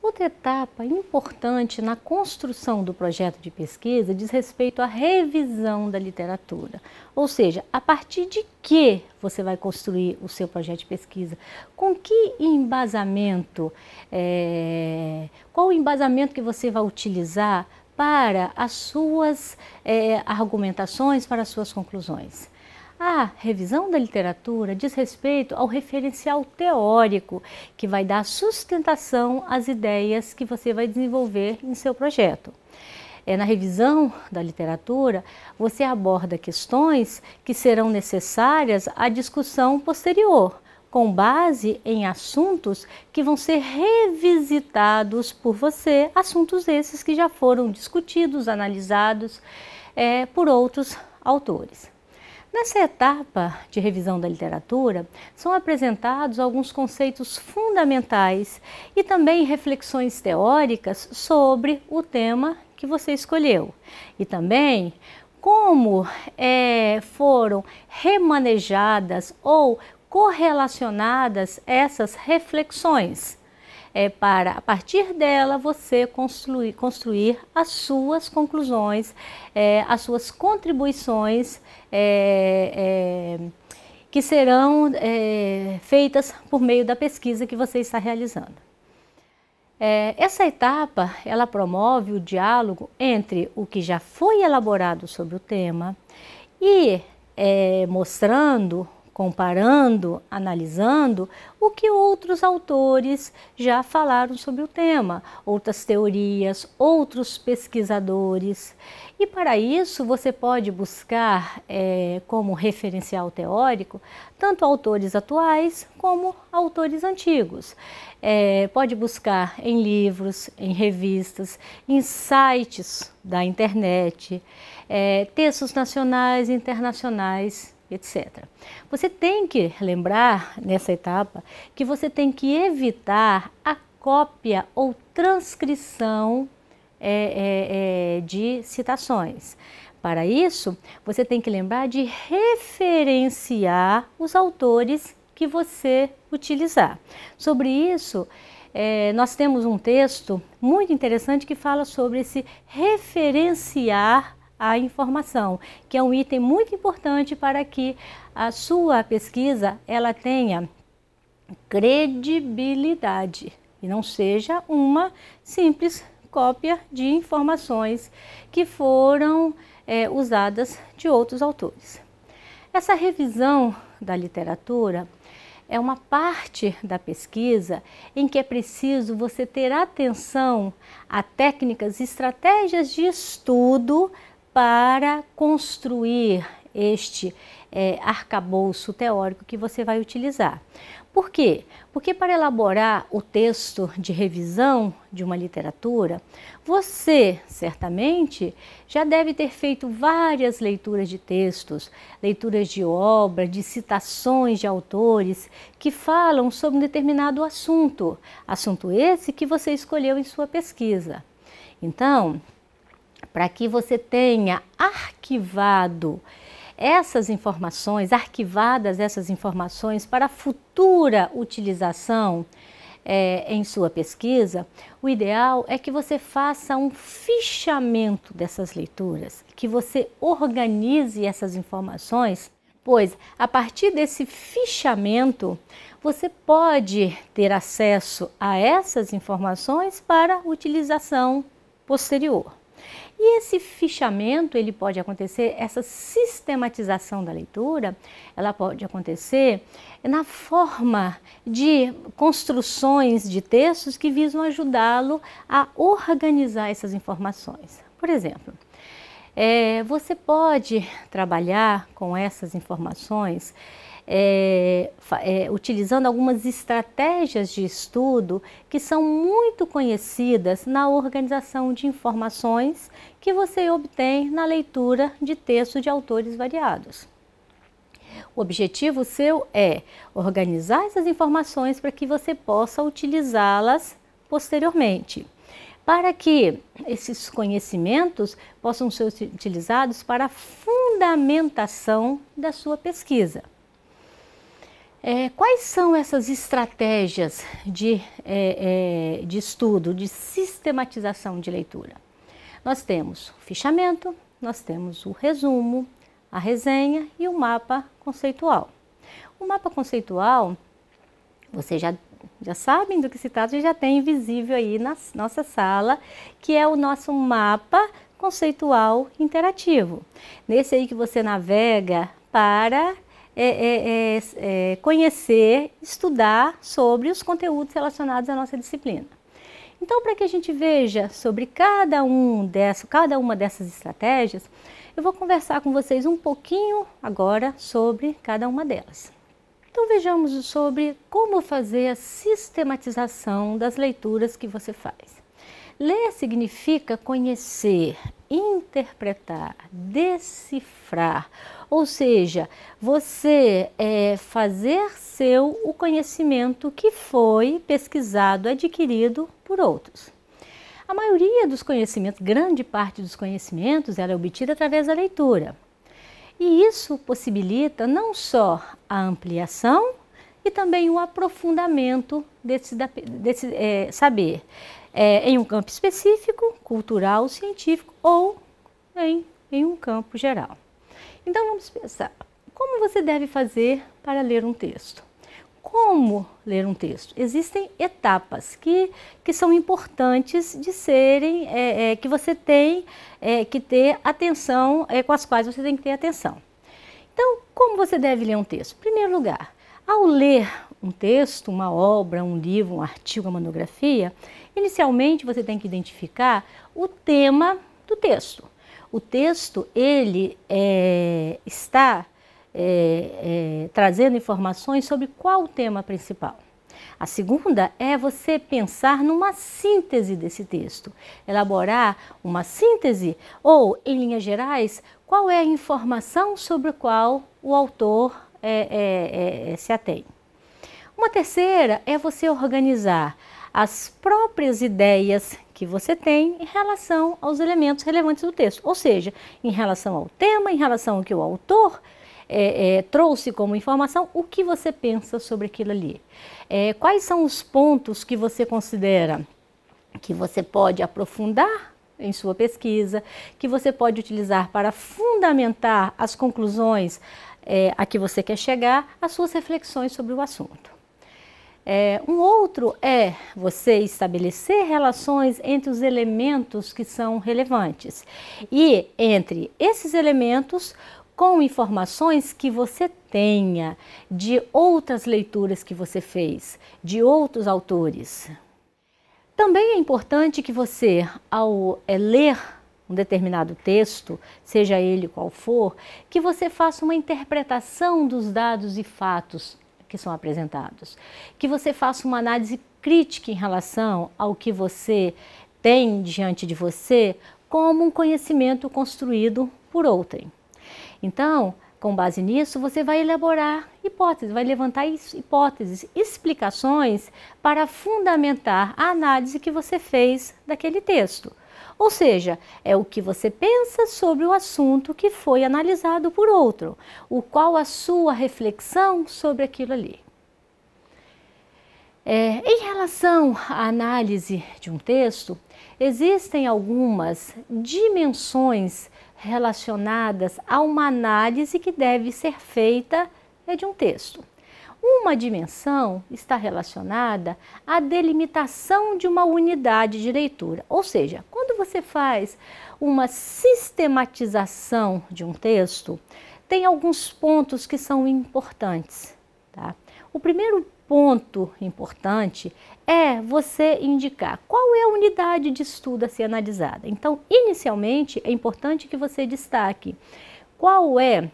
Outra etapa importante na construção do projeto de pesquisa diz respeito à revisão da literatura, ou seja, a partir de que você vai construir o seu projeto de pesquisa, com que embasamento, é, qual o embasamento que você vai utilizar para as suas é, argumentações, para as suas conclusões. A revisão da literatura diz respeito ao referencial teórico que vai dar sustentação às ideias que você vai desenvolver em seu projeto. É, na revisão da literatura, você aborda questões que serão necessárias à discussão posterior, com base em assuntos que vão ser revisitados por você, assuntos esses que já foram discutidos, analisados é, por outros autores. Nessa etapa de revisão da literatura, são apresentados alguns conceitos fundamentais e também reflexões teóricas sobre o tema que você escolheu e também como é, foram remanejadas ou correlacionadas essas reflexões é, para, a partir dela, você construir, construir as suas conclusões, é, as suas contribuições é, é que serão é, feitas por meio da pesquisa que você está realizando. É, essa etapa ela promove o diálogo entre o que já foi elaborado sobre o tema e mostrando comparando, analisando o que outros autores já falaram sobre o tema, outras teorias, outros pesquisadores. E para isso você pode buscar é, como referencial teórico tanto autores atuais como autores antigos. É, pode buscar em livros, em revistas, em sites da internet, é, textos nacionais e internacionais etc. Você tem que lembrar nessa etapa que você tem que evitar a cópia ou transcrição é, é, é, de citações. Para isso, você tem que lembrar de referenciar os autores que você utilizar. Sobre isso, é, nós temos um texto muito interessante que fala sobre esse referenciar a informação, que é um item muito importante para que a sua pesquisa ela tenha credibilidade e não seja uma simples cópia de informações que foram é, usadas de outros autores. Essa revisão da literatura é uma parte da pesquisa em que é preciso você ter atenção a técnicas e estratégias de estudo para construir este é, arcabouço teórico que você vai utilizar. Por quê? Porque para elaborar o texto de revisão de uma literatura, você certamente já deve ter feito várias leituras de textos, leituras de obra, de citações de autores que falam sobre um determinado assunto, assunto esse que você escolheu em sua pesquisa. Então, para que você tenha arquivado essas informações, arquivadas essas informações para futura utilização é, em sua pesquisa, o ideal é que você faça um fichamento dessas leituras, que você organize essas informações, pois a partir desse fichamento você pode ter acesso a essas informações para utilização posterior. E esse fichamento, ele pode acontecer, essa sistematização da leitura, ela pode acontecer na forma de construções de textos que visam ajudá-lo a organizar essas informações. Por exemplo, é, você pode trabalhar com essas informações é, é, utilizando algumas estratégias de estudo que são muito conhecidas na organização de informações que você obtém na leitura de texto de autores variados. O objetivo seu é organizar essas informações para que você possa utilizá-las posteriormente para que esses conhecimentos possam ser utilizados para a fundamentação da sua pesquisa. É, quais são essas estratégias de, é, é, de estudo, de sistematização de leitura? Nós temos o fichamento, nós temos o resumo, a resenha e o mapa conceitual. O mapa conceitual, vocês já, já sabem do que se trata, já tem visível aí na nossa sala, que é o nosso mapa conceitual interativo. Nesse aí que você navega para é é, é, é, conhecer, estudar sobre os conteúdos relacionados à nossa disciplina. Então, para que a gente veja sobre cada, um dessa, cada uma dessas estratégias, eu vou conversar com vocês um pouquinho agora sobre cada uma delas. Então, vejamos sobre como fazer a sistematização das leituras que você faz. Ler significa conhecer, interpretar, decifrar ou seja, você é, fazer seu o conhecimento que foi pesquisado, adquirido por outros. A maioria dos conhecimentos, grande parte dos conhecimentos, era é obtida através da leitura. E isso possibilita não só a ampliação e também o aprofundamento desse, desse é, saber é, em um campo específico, cultural, científico ou em, em um campo geral. Então vamos pensar: como você deve fazer para ler um texto? Como ler um texto? Existem etapas que, que são importantes de serem, é, é, que você tem é, que ter atenção, é, com as quais você tem que ter atenção. Então, como você deve ler um texto? Em primeiro lugar, ao ler um texto, uma obra, um livro, um artigo, uma monografia, inicialmente você tem que identificar o tema do texto. O texto ele é, está é, é, trazendo informações sobre qual o tema principal. A segunda é você pensar numa síntese desse texto, elaborar uma síntese ou, em linhas gerais, qual é a informação sobre a qual o autor é, é, é, se atém. Uma terceira é você organizar as próprias ideias que você tem em relação aos elementos relevantes do texto, ou seja, em relação ao tema, em relação ao que o autor é, é, trouxe como informação, o que você pensa sobre aquilo ali. É, quais são os pontos que você considera que você pode aprofundar em sua pesquisa, que você pode utilizar para fundamentar as conclusões é, a que você quer chegar, as suas reflexões sobre o assunto. É, um outro é você estabelecer relações entre os elementos que são relevantes e entre esses elementos com informações que você tenha de outras leituras que você fez, de outros autores. Também é importante que você, ao é, ler um determinado texto, seja ele qual for, que você faça uma interpretação dos dados e fatos que são apresentados. Que você faça uma análise crítica em relação ao que você tem diante de você como um conhecimento construído por outrem. Então, com base nisso, você vai elaborar hipóteses, vai levantar hipóteses, explicações para fundamentar a análise que você fez daquele texto. Ou seja, é o que você pensa sobre o assunto que foi analisado por outro, o qual a sua reflexão sobre aquilo ali. É, em relação à análise de um texto, existem algumas dimensões relacionadas a uma análise que deve ser feita de um texto. Uma dimensão está relacionada à delimitação de uma unidade de leitura, ou seja, quando você faz uma sistematização de um texto, tem alguns pontos que são importantes. Tá? O primeiro ponto importante é você indicar qual é a unidade de estudo a ser analisada. Então, inicialmente, é importante que você destaque qual é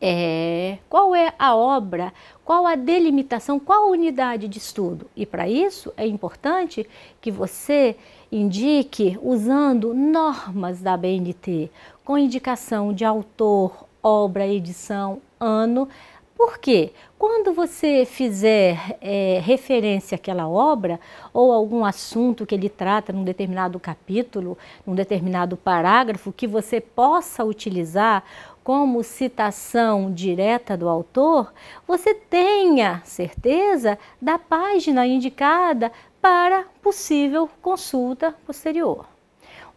é, qual é a obra, qual a delimitação, qual a unidade de estudo. E para isso é importante que você indique usando normas da BNT, com indicação de autor, obra, edição, ano. Porque quando você fizer é, referência àquela obra ou algum assunto que ele trata num determinado capítulo, num determinado parágrafo, que você possa utilizar como citação direta do autor, você tenha certeza da página indicada para possível consulta posterior.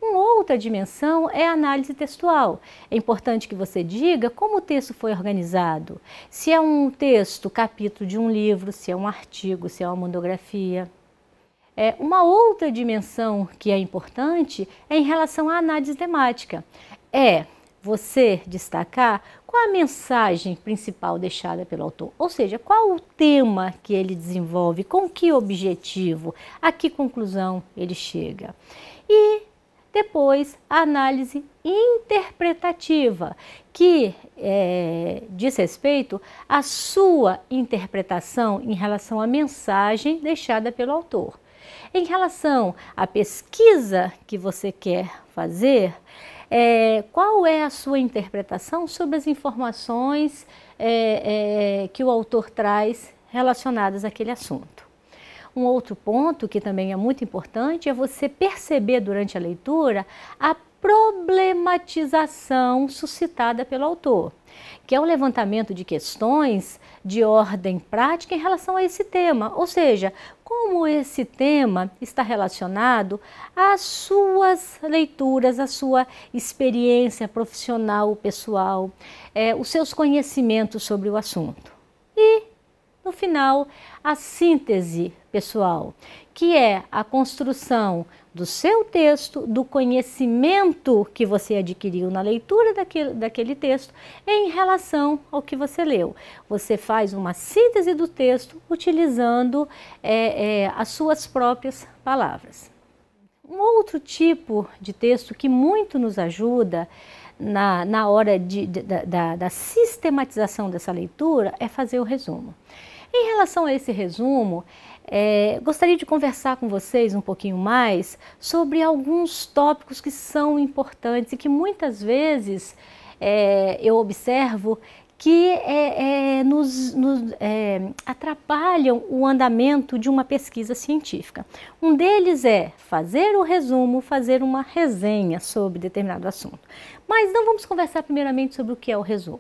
Uma outra dimensão é a análise textual. É importante que você diga como o texto foi organizado. Se é um texto, capítulo de um livro, se é um artigo, se é uma monografia. É, uma outra dimensão que é importante é em relação à análise temática. É você destacar qual a mensagem principal deixada pelo autor, ou seja, qual o tema que ele desenvolve, com que objetivo, a que conclusão ele chega. E depois a análise interpretativa, que é, diz respeito à sua interpretação em relação à mensagem deixada pelo autor. Em relação à pesquisa que você quer fazer, é, qual é a sua interpretação sobre as informações é, é, que o autor traz relacionadas àquele assunto? Um outro ponto que também é muito importante é você perceber durante a leitura a problematização suscitada pelo autor, que é o levantamento de questões de ordem prática em relação a esse tema, ou seja, como esse tema está relacionado às suas leituras, à sua experiência profissional, pessoal, é, os seus conhecimentos sobre o assunto. E, no final, a síntese pessoal, que é a construção do seu texto, do conhecimento que você adquiriu na leitura daquele, daquele texto em relação ao que você leu. Você faz uma síntese do texto utilizando é, é, as suas próprias palavras. Um outro tipo de texto que muito nos ajuda na, na hora de, de, da, da sistematização dessa leitura é fazer o resumo. Em relação a esse resumo, é, gostaria de conversar com vocês um pouquinho mais sobre alguns tópicos que são importantes e que muitas vezes é, eu observo que é, é nos, nos é, atrapalham o andamento de uma pesquisa científica. Um deles é fazer o resumo, fazer uma resenha sobre determinado assunto. Mas não vamos conversar primeiramente sobre o que é o resumo.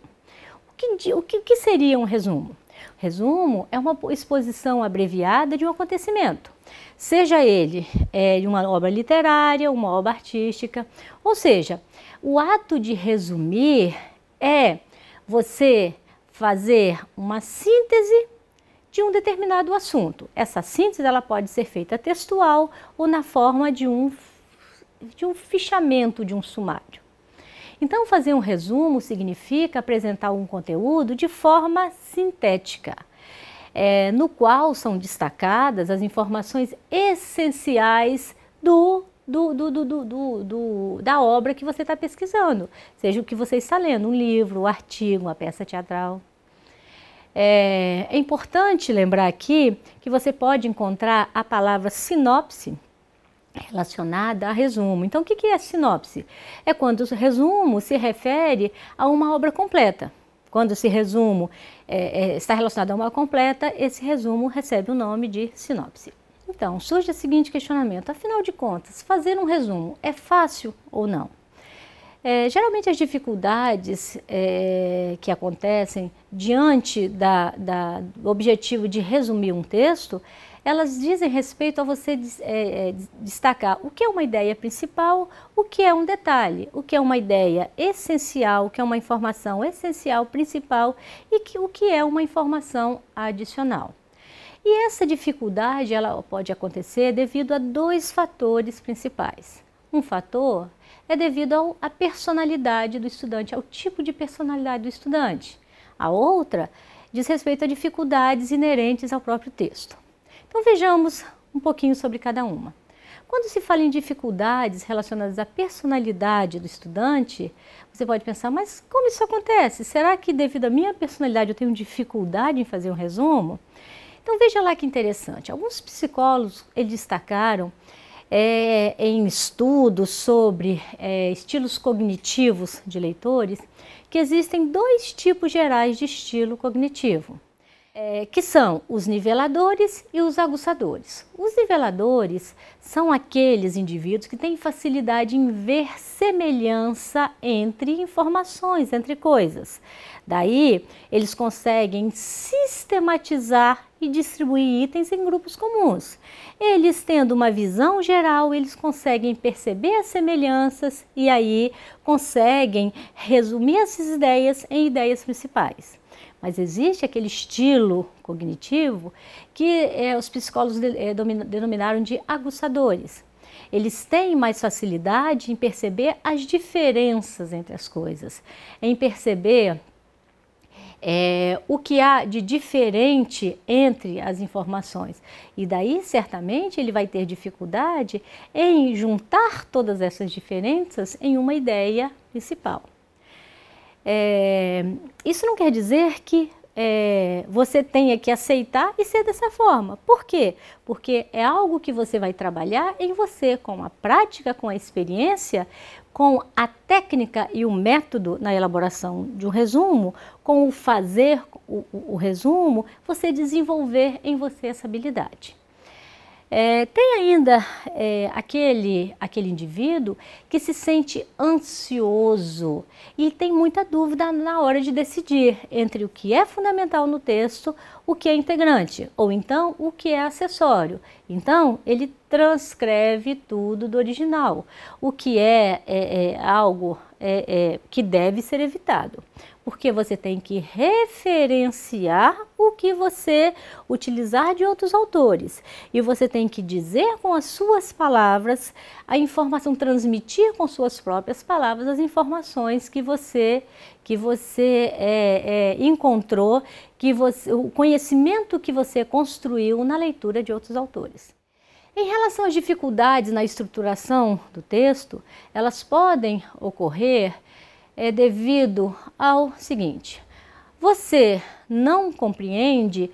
O que, o que, o que seria um resumo? Resumo é uma exposição abreviada de um acontecimento, seja ele é, uma obra literária, uma obra artística. Ou seja, o ato de resumir é você fazer uma síntese de um determinado assunto. Essa síntese ela pode ser feita textual ou na forma de um, de um fichamento de um sumário. Então, fazer um resumo significa apresentar um conteúdo de forma sintética. É, no qual são destacadas as informações essenciais do, do, do, da obra que você está pesquisando, seja o que você está lendo, um livro, um artigo, uma peça teatral. é, é importante lembrar aqui que você pode encontrar a palavra sinopse relacionada a resumo. Então, o que é sinopse? É quando o resumo se refere a uma obra completa. Quando esse resumo é, é, está relacionado a uma obra completa, esse resumo recebe o nome de sinopse. Então, surge o seguinte questionamento: afinal de contas, fazer um resumo é fácil ou não? É, geralmente, as dificuldades é, que acontecem diante da, da, do objetivo de resumir um texto elas dizem respeito a você é, é destacar o que é uma ideia principal, o que é um detalhe, o que é uma ideia essencial, o que é uma informação essencial, principal e que, o que é uma informação adicional. E essa dificuldade ela pode acontecer devido a dois fatores principais. Um fator é devido à personalidade do estudante, ao tipo de personalidade do estudante. A outra diz respeito a dificuldades inerentes ao próprio texto. Então vejamos um pouquinho sobre cada uma. Quando se fala em dificuldades relacionadas à personalidade do estudante, você pode pensar, mas como isso acontece? Será que devido à minha personalidade eu tenho dificuldade em fazer um resumo? Então veja lá que interessante. Alguns psicólogos eles destacaram é, em estudos sobre é, estilos cognitivos de leitores que existem dois tipos gerais de estilo cognitivo é, que são os niveladores e os aguçadores. Os niveladores são aqueles indivíduos que têm facilidade em ver semelhança entre informações, entre coisas. Daí, eles conseguem sistematizar e distribuir itens em grupos comuns. Eles tendo uma visão geral, eles conseguem perceber as semelhanças e aí conseguem resumir essas ideias em ideias principais mas existe aquele estilo cognitivo que é, os psicólogos de, é, denominaram de aguçadores. Eles têm mais facilidade em perceber as diferenças entre as coisas, em perceber é, o que há de diferente entre as informações. E daí, certamente, ele vai ter dificuldade em juntar todas essas diferenças em uma ideia principal. É, isso não quer dizer que é, você tenha que aceitar e ser dessa forma. Por quê? Porque é algo que você vai trabalhar em você, com a prática, com a experiência, com a técnica e o método na elaboração de um resumo, com o fazer o, o, o resumo, você desenvolver em você essa habilidade. É, tem ainda é, aquele, aquele indivíduo que se sente ansioso e tem muita dúvida na hora de decidir entre o que é fundamental no texto, o que é integrante ou então o que é acessório. Então, ele transcreve tudo do original, o que é, é, é algo é, é, que deve ser evitado porque você tem que referenciar o que você utilizar de outros autores e você tem que dizer com as suas palavras a informação, transmitir com suas próprias palavras as informações que você que você é, é, encontrou, que você, o conhecimento que você construiu na leitura de outros autores. Em relação às dificuldades na estruturação do texto, elas podem ocorrer é devido ao seguinte: você não compreende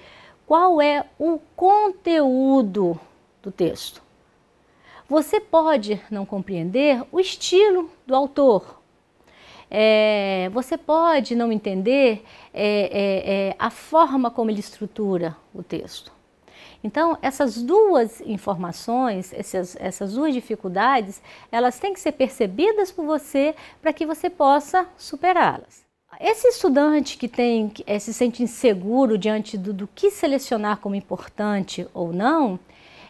qual é o conteúdo do texto. Você pode não compreender o estilo do autor. É, você pode não entender é, é, é a forma como ele estrutura o texto. Então, essas duas informações, essas, essas duas dificuldades, elas têm que ser percebidas por você para que você possa superá-las. Esse estudante que tem, que eh, se sente inseguro diante do, do que selecionar como importante ou não,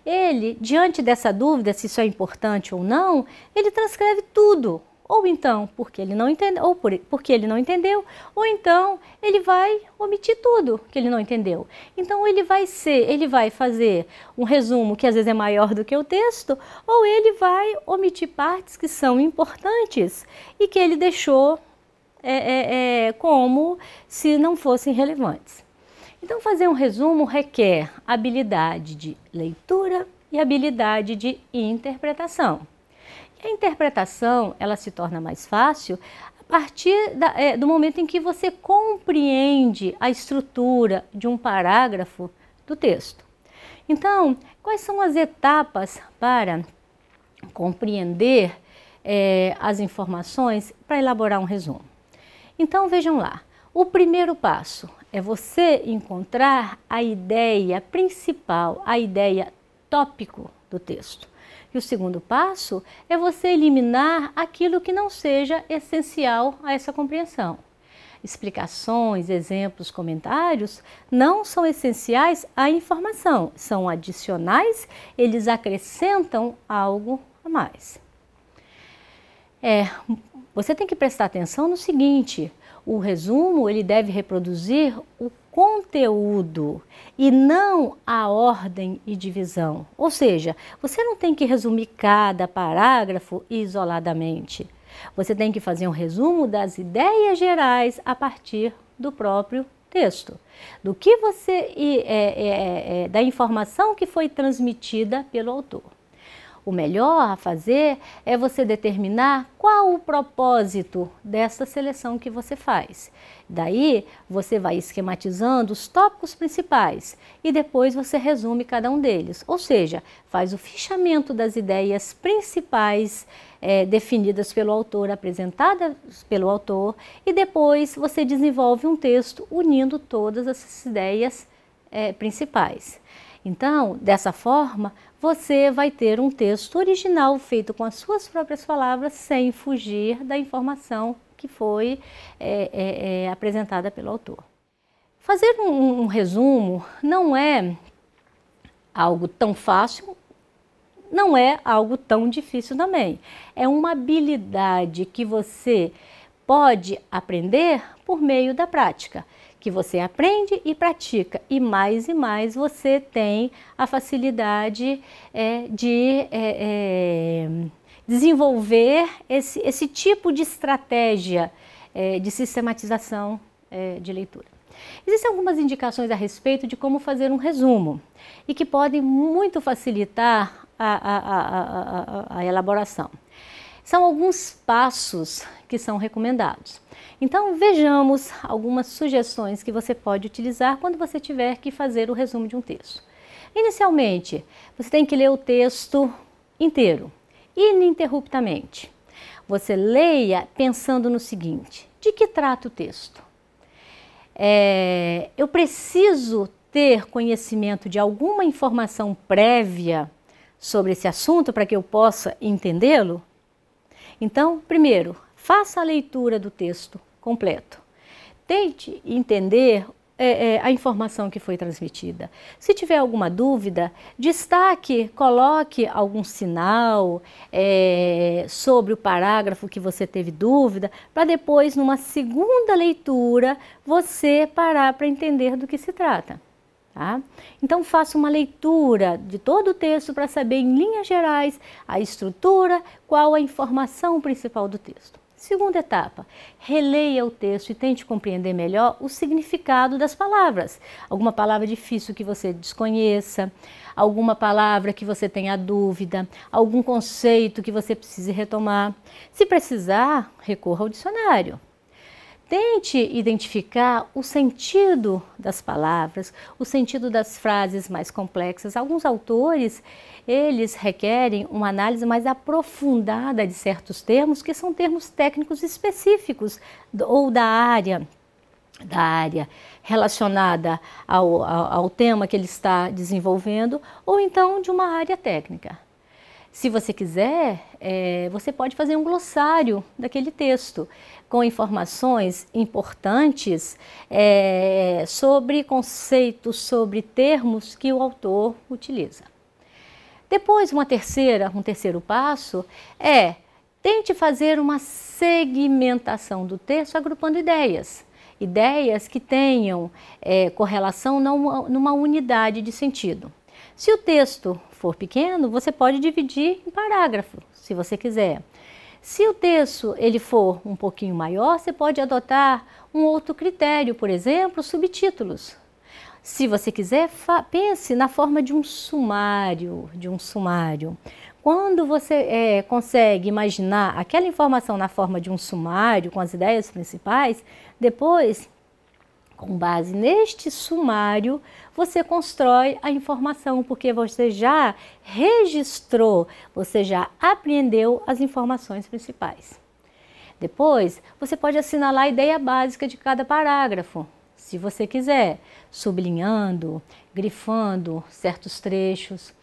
ele, diante dessa dúvida se isso é importante ou não, ele transcreve tudo ou então porque ele não entendeu, ou por, porque ele não entendeu, ou então ele vai omitir tudo que ele não entendeu. Então ele vai ser, ele vai fazer um resumo que às vezes é maior do que o texto, ou ele vai omitir partes que são importantes e que ele deixou é, é, é, como se não fossem relevantes. Então fazer um resumo requer habilidade de leitura e habilidade de interpretação. A interpretação ela se torna mais fácil a partir da, é, do momento em que você compreende a estrutura de um parágrafo do texto. Então, quais são as etapas para compreender é, as informações para elaborar um resumo? Então, vejam lá. O primeiro passo é você encontrar a ideia principal, a ideia tópico do texto. E o segundo passo é você eliminar aquilo que não seja essencial a essa compreensão. Explicações, exemplos, comentários não são essenciais à informação, são adicionais, eles acrescentam algo a mais. É, você tem que prestar atenção no seguinte: o resumo ele deve reproduzir o conteúdo e não a ordem e divisão. Ou seja, você não tem que resumir cada parágrafo isoladamente. Você tem que fazer um resumo das ideias gerais a partir do próprio texto, do que você é, é, é, é, da informação que foi transmitida pelo autor. O melhor a fazer é você determinar qual o propósito dessa seleção que você faz. Daí você vai esquematizando os tópicos principais e depois você resume cada um deles, ou seja, faz o fichamento das ideias principais é, definidas pelo autor, apresentadas pelo autor, e depois você desenvolve um texto unindo todas essas ideias é, principais. Então, dessa forma, você vai ter um texto original feito com as suas próprias palavras, sem fugir da informação que foi é, é, é, apresentada pelo autor. Fazer um, um resumo não é algo tão fácil, não é algo tão difícil também. É uma habilidade que você pode aprender por meio da prática, que você aprende e pratica, e mais e mais você tem a facilidade é, de. É, é desenvolver esse, esse tipo de estratégia é, de sistematização é, de leitura. Existem algumas indicações a respeito de como fazer um resumo e que podem muito facilitar a, a, a, a elaboração. São alguns passos que são recomendados. Então, vejamos algumas sugestões que você pode utilizar quando você tiver que fazer o resumo de um texto. Inicialmente, você tem que ler o texto inteiro ininterruptamente. Você leia pensando no seguinte: de que trata o texto? É, eu preciso ter conhecimento de alguma informação prévia sobre esse assunto para que eu possa entendê-lo? Então, primeiro, faça a leitura do texto completo. Tente entender é, é, a informação que foi transmitida. Se tiver alguma dúvida, destaque, coloque algum sinal é, sobre o parágrafo que você teve dúvida, para depois, numa segunda leitura, você parar para entender do que se trata. Tá? Então, faça uma leitura de todo o texto para saber, em linhas gerais, a estrutura, qual a informação principal do texto. Segunda etapa, releia o texto e tente compreender melhor o significado das palavras. Alguma palavra difícil que você desconheça, alguma palavra que você tenha dúvida, algum conceito que você precise retomar. Se precisar, recorra ao dicionário. Tente identificar o sentido das palavras, o sentido das frases mais complexas. Alguns autores, eles requerem uma análise mais aprofundada de certos termos, que são termos técnicos específicos ou da área da área relacionada ao, ao, ao tema que ele está desenvolvendo, ou então de uma área técnica. Se você quiser, é, você pode fazer um glossário daquele texto, com informações importantes é, sobre conceitos, sobre termos que o autor utiliza. Depois, uma terceira, um terceiro passo é tente fazer uma segmentação do texto agrupando ideias. Ideias que tenham é, correlação numa unidade de sentido. Se o texto for pequeno, você pode dividir em parágrafo, se você quiser. Se o texto ele for um pouquinho maior, você pode adotar um outro critério, por exemplo, subtítulos. Se você quiser, pense na forma de um sumário, de um sumário. Quando você é, consegue imaginar aquela informação na forma de um sumário, com as ideias principais, depois com base neste sumário, você constrói a informação, porque você já registrou, você já apreendeu as informações principais. Depois, você pode assinalar a ideia básica de cada parágrafo, se você quiser, sublinhando, grifando certos trechos.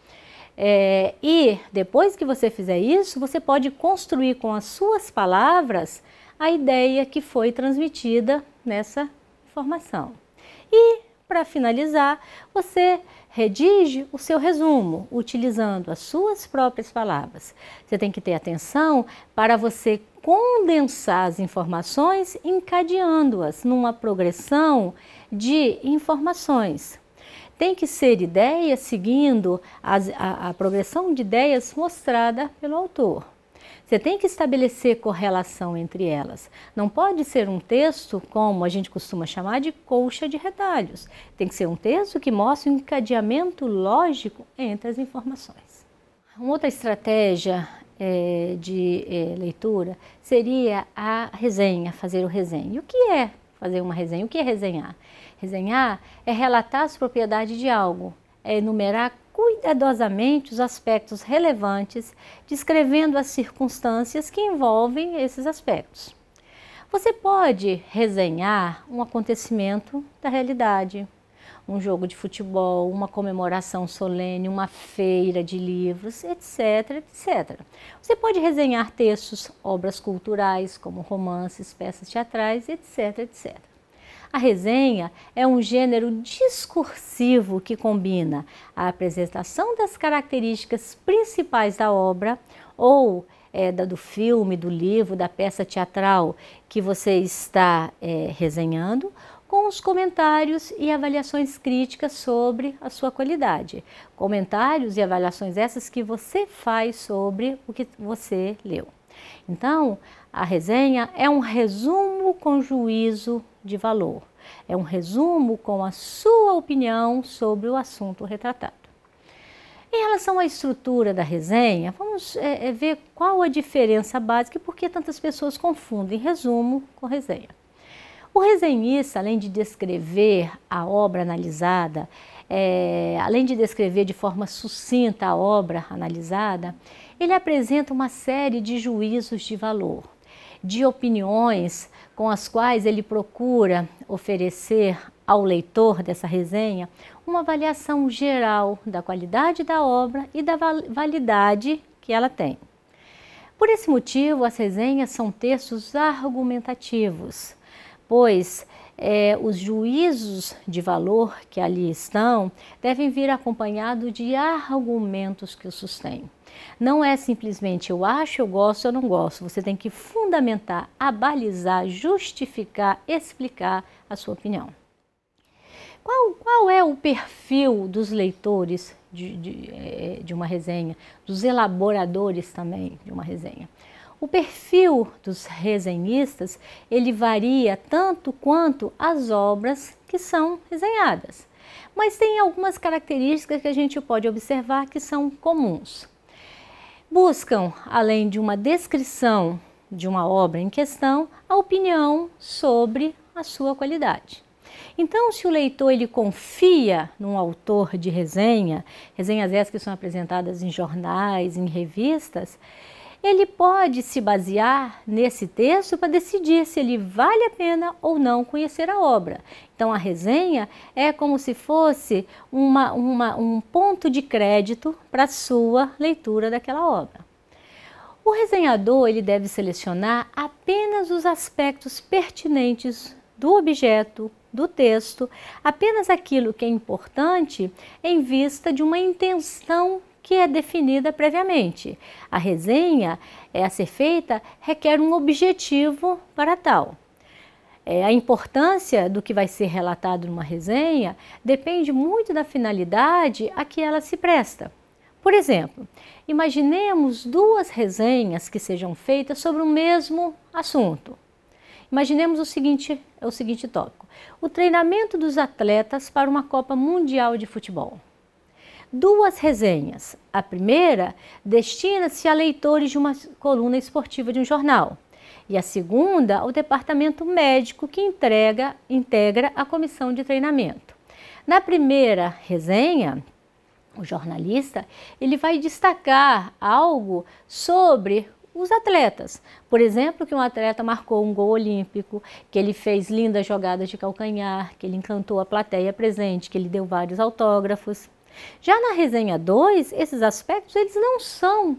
É, e depois que você fizer isso, você pode construir com as suas palavras a ideia que foi transmitida nessa e, para finalizar, você redige o seu resumo utilizando as suas próprias palavras. Você tem que ter atenção para você condensar as informações, encadeando-as numa progressão de informações. Tem que ser ideias seguindo as, a, a progressão de ideias mostrada pelo autor. Você tem que estabelecer correlação entre elas. Não pode ser um texto, como a gente costuma chamar, de colcha de retalhos. Tem que ser um texto que mostre um encadeamento lógico entre as informações. Uma outra estratégia é, de é, leitura seria a resenha, fazer o resenha. E o que é fazer uma resenha? O que é resenhar? Resenhar é relatar as propriedades de algo, é enumerar cuidadosamente os aspectos relevantes, descrevendo as circunstâncias que envolvem esses aspectos. Você pode resenhar um acontecimento da realidade, um jogo de futebol, uma comemoração solene, uma feira de livros, etc, etc. Você pode resenhar textos, obras culturais, como romances, peças teatrais, etc, etc. A resenha é um gênero discursivo que combina a apresentação das características principais da obra ou é, do filme, do livro, da peça teatral que você está é, resenhando, com os comentários e avaliações críticas sobre a sua qualidade. Comentários e avaliações essas que você faz sobre o que você leu. Então, a resenha é um resumo com juízo de valor, é um resumo com a sua opinião sobre o assunto retratado. Em relação à estrutura da resenha, vamos é, é, ver qual a diferença básica e por que tantas pessoas confundem resumo com resenha. O resenhista, além de descrever a obra analisada, é, além de descrever de forma sucinta a obra analisada, ele apresenta uma série de juízos de valor de opiniões com as quais ele procura oferecer ao leitor dessa resenha uma avaliação geral da qualidade da obra e da validade que ela tem. Por esse motivo, as resenhas são textos argumentativos, pois é, os juízos de valor que ali estão devem vir acompanhados de argumentos que o sustêm. Não é simplesmente eu acho, eu gosto, eu não gosto. Você tem que fundamentar, abalizar, justificar, explicar a sua opinião. Qual, qual é o perfil dos leitores de, de, eh, de uma resenha, dos elaboradores também de uma resenha? O perfil dos resenhistas ele varia tanto quanto as obras que são resenhadas, mas tem algumas características que a gente pode observar que são comuns buscam, além de uma descrição de uma obra em questão, a opinião sobre a sua qualidade. Então, se o leitor ele confia num autor de resenha, resenhas essas que são apresentadas em jornais, em revistas, ele pode se basear nesse texto para decidir se ele vale a pena ou não conhecer a obra. Então, a resenha é como se fosse uma, uma, um ponto de crédito para a sua leitura daquela obra. O resenhador ele deve selecionar apenas os aspectos pertinentes do objeto, do texto, apenas aquilo que é importante em vista de uma intenção que é definida previamente. A resenha é, a ser feita requer um objetivo para tal. É, a importância do que vai ser relatado numa resenha depende muito da finalidade a que ela se presta. Por exemplo, imaginemos duas resenhas que sejam feitas sobre o mesmo assunto. Imaginemos o seguinte, o seguinte tópico: o treinamento dos atletas para uma Copa Mundial de Futebol duas resenhas. A primeira destina-se a leitores de uma coluna esportiva de um jornal e a segunda ao departamento médico que entrega, integra a comissão de treinamento. Na primeira resenha, o jornalista ele vai destacar algo sobre os atletas. Por exemplo, que um atleta marcou um gol olímpico, que ele fez lindas jogadas de calcanhar, que ele encantou a plateia presente, que ele deu vários autógrafos. Já na resenha 2, esses aspectos eles não são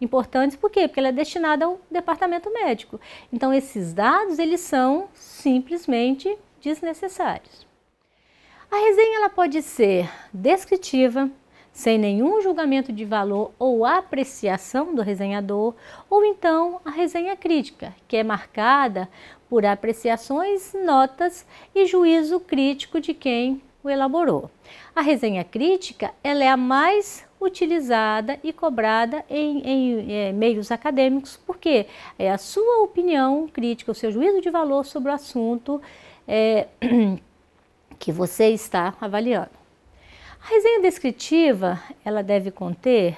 importantes, por quê? Porque ela é destinada ao departamento médico. Então esses dados eles são simplesmente desnecessários. A resenha ela pode ser descritiva, sem nenhum julgamento de valor ou apreciação do resenhador, ou então a resenha crítica, que é marcada por apreciações, notas e juízo crítico de quem o elaborou. A resenha crítica ela é a mais utilizada e cobrada em, em eh, meios acadêmicos, porque é a sua opinião crítica, o seu juízo de valor sobre o assunto é, que você está avaliando. A resenha descritiva ela deve conter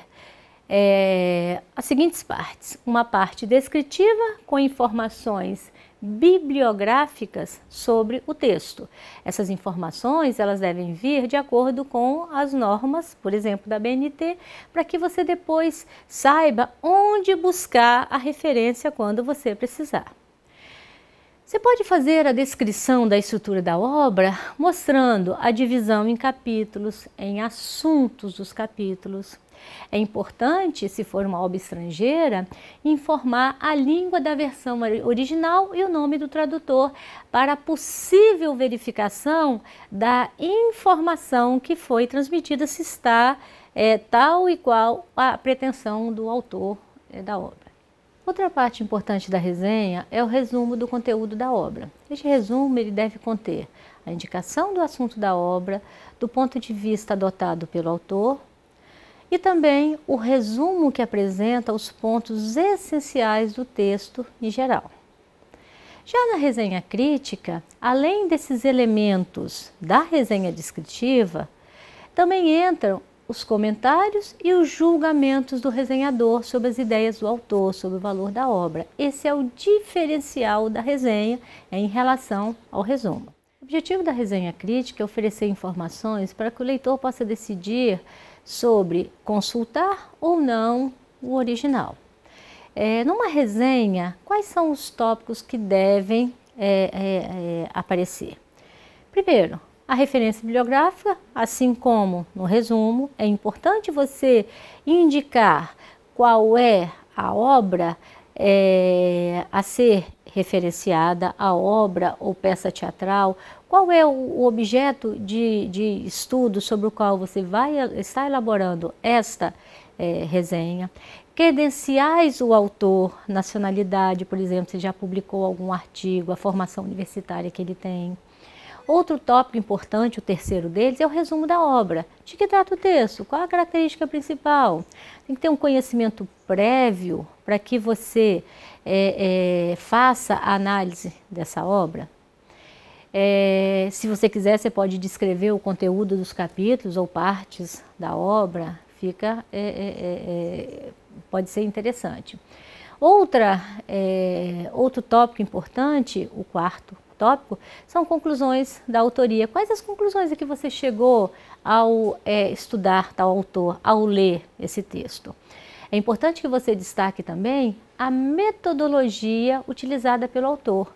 é, as seguintes partes: uma parte descritiva com informações bibliográficas sobre o texto. Essas informações elas devem vir de acordo com as normas, por exemplo, da BNT, para que você depois saiba onde buscar a referência quando você precisar. Você pode fazer a descrição da estrutura da obra mostrando a divisão em capítulos, em assuntos dos capítulos, é importante, se for uma obra estrangeira, informar a língua da versão original e o nome do tradutor para possível verificação da informação que foi transmitida, se está é, tal e qual a pretensão do autor é, da obra. Outra parte importante da resenha é o resumo do conteúdo da obra. Este resumo ele deve conter a indicação do assunto da obra, do ponto de vista adotado pelo autor, e também o resumo que apresenta os pontos essenciais do texto em geral. Já na resenha crítica, além desses elementos da resenha descritiva, também entram os comentários e os julgamentos do resenhador sobre as ideias do autor, sobre o valor da obra. Esse é o diferencial da resenha em relação ao resumo. O objetivo da resenha crítica é oferecer informações para que o leitor possa decidir sobre consultar ou não o original. É, numa resenha, quais são os tópicos que devem é, é, é, aparecer? Primeiro, a referência bibliográfica, assim como no resumo, é importante você indicar qual é a obra é, a ser referenciada, a obra ou peça teatral qual é o objeto de, de estudo sobre o qual você vai estar elaborando esta é, resenha? credenciais o autor, nacionalidade, por exemplo, se já publicou algum artigo, a formação universitária que ele tem. Outro tópico importante, o terceiro deles, é o resumo da obra. De que trata o texto? Qual a característica principal? Tem que ter um conhecimento prévio para que você é, é, faça a análise dessa obra. É, se você quiser, você pode descrever o conteúdo dos capítulos ou partes da obra, fica, é, é, é, é pode ser interessante. Outra, é, outro tópico importante, o quarto tópico, são conclusões da autoria. Quais as conclusões a que você chegou ao estudar tal autor, ao ler esse texto? É importante que você destaque também a metodologia utilizada pelo autor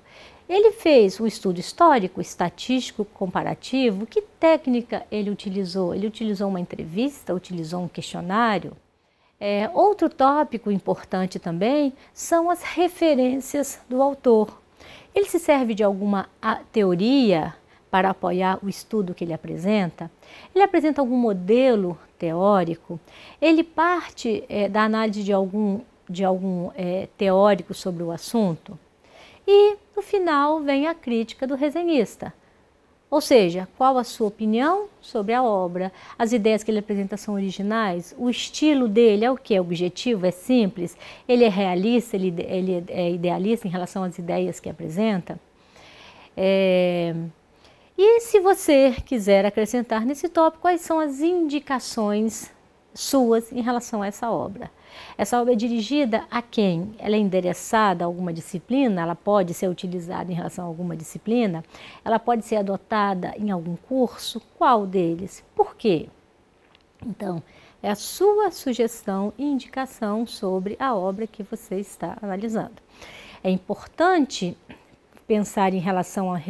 ele fez um estudo histórico, estatístico, comparativo. Que técnica ele utilizou? Ele utilizou uma entrevista, utilizou um questionário. É, outro tópico importante também são as referências do autor. Ele se serve de alguma teoria para apoiar o estudo que ele apresenta? Ele apresenta algum modelo teórico? Ele parte é, da análise de algum, de algum é, teórico sobre o assunto? E no final vem a crítica do resenhista. Ou seja, qual a sua opinião sobre a obra? As ideias que ele apresenta são originais? O estilo dele é o que? É objetivo? É simples? Ele é realista? Ele, ele é idealista em relação às ideias que apresenta? É... E se você quiser acrescentar nesse tópico, quais são as indicações suas em relação a essa obra. Essa obra é dirigida a quem? Ela é endereçada a alguma disciplina? Ela pode ser utilizada em relação a alguma disciplina? Ela pode ser adotada em algum curso? Qual deles? Por quê? Então, é a sua sugestão e indicação sobre a obra que você está analisando. É importante pensar em relação a,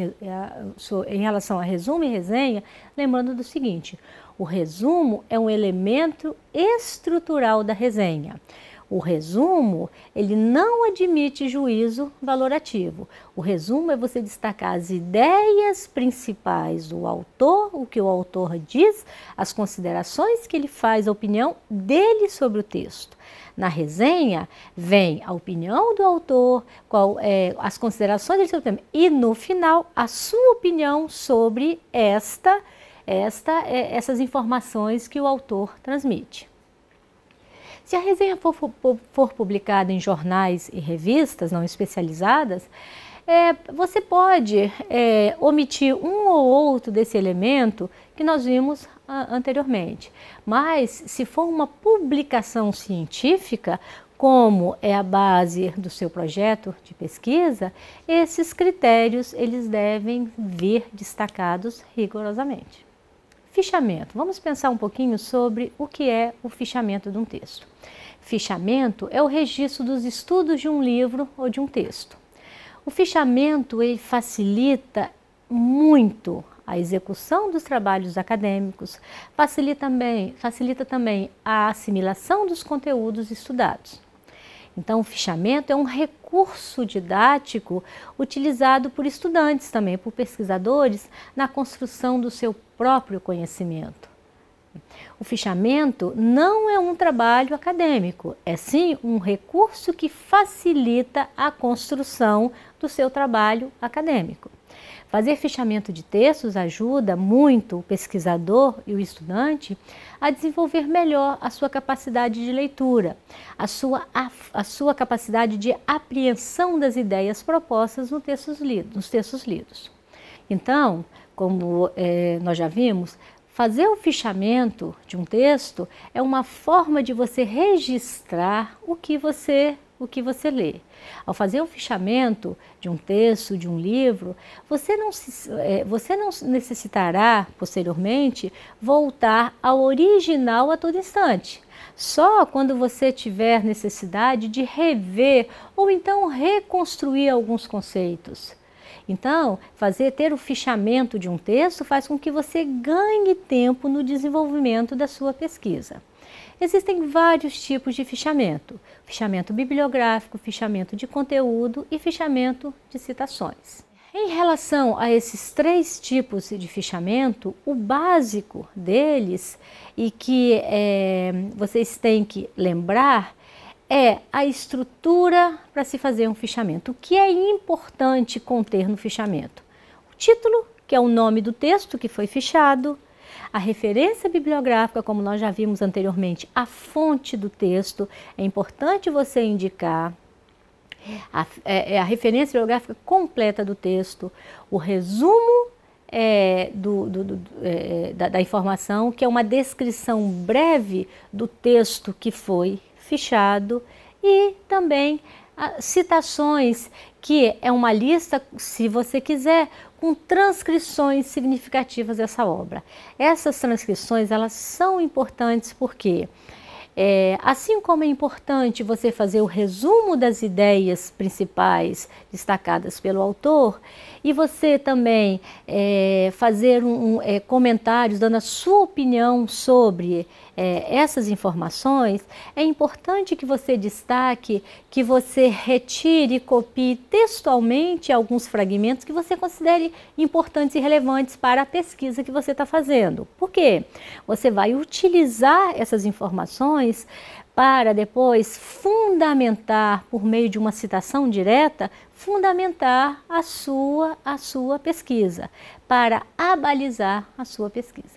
em relação a resumo e resenha, lembrando do seguinte: o resumo é um elemento estrutural da resenha. O resumo, ele não admite juízo valorativo. O resumo é você destacar as ideias principais do autor, o que o autor diz, as considerações que ele faz, a opinião dele sobre o texto. Na resenha, vem a opinião do autor, qual, é, as considerações do seu tema e, no final, a sua opinião sobre esta esta, é, essas informações que o autor transmite. Se a resenha for, for publicada em jornais e revistas não especializadas, é, você pode é, omitir um ou outro desse elemento que nós vimos a, ah, anteriormente. Mas, se for uma publicação científica, como é a base do seu projeto de pesquisa, esses critérios eles devem vir destacados rigorosamente. Fichamento. Vamos pensar um pouquinho sobre o que é o fichamento de um texto. Fichamento é o registro dos estudos de um livro ou de um texto. O fichamento ele facilita muito a execução dos trabalhos acadêmicos, facilita também, facilita também a assimilação dos conteúdos estudados. Então, o fichamento é um recurso didático utilizado por estudantes também, por pesquisadores, na construção do seu próprio conhecimento. O fichamento não é um trabalho acadêmico, é sim um recurso que facilita a construção do seu trabalho acadêmico. Fazer fichamento de textos ajuda muito o pesquisador e o estudante a desenvolver melhor a sua capacidade de leitura, a sua, a, a sua capacidade de apreensão das ideias propostas no textos nos textos lidos. Então, como é, nós já vimos, fazer o fichamento de um texto é uma forma de você registrar o que você o que você lê. Ao fazer o fichamento de um texto, de um livro, você não, se, é, você não necessitará, posteriormente, voltar ao original a todo instante. Só quando você tiver necessidade de rever ou então reconstruir alguns conceitos. Então, fazer ter o fichamento de um texto faz com que você ganhe tempo no desenvolvimento da sua pesquisa. Existem vários tipos de fichamento: fichamento bibliográfico, fichamento de conteúdo e fichamento de citações. Em relação a esses três tipos de fichamento, o básico deles e que é, vocês têm que lembrar é a estrutura para se fazer um fichamento. O que é importante conter no fichamento? O título, que é o nome do texto que foi fichado, a referência bibliográfica, como nós já vimos anteriormente, a fonte do texto, é importante você indicar. A, é, é a referência bibliográfica completa do texto, o resumo é, do, do, do, é, da, da informação, que é uma descrição breve do texto que foi fichado e também ah, citações, que é uma lista, se você quiser, com transcrições significativas dessa obra. Essas transcrições elas são importantes porque é, assim como é importante você fazer o resumo das ideias principais destacadas pelo autor, e você também é, fazer um, um, é, comentários dando a sua opinião sobre é, essas informações, é importante que você destaque, que você retire e copie textualmente alguns fragmentos que você considere importantes e relevantes para a pesquisa que você está fazendo. Por quê? Você vai utilizar essas informações para depois fundamentar por meio de uma citação direta, fundamentar a sua a sua pesquisa, para abalizar a sua pesquisa.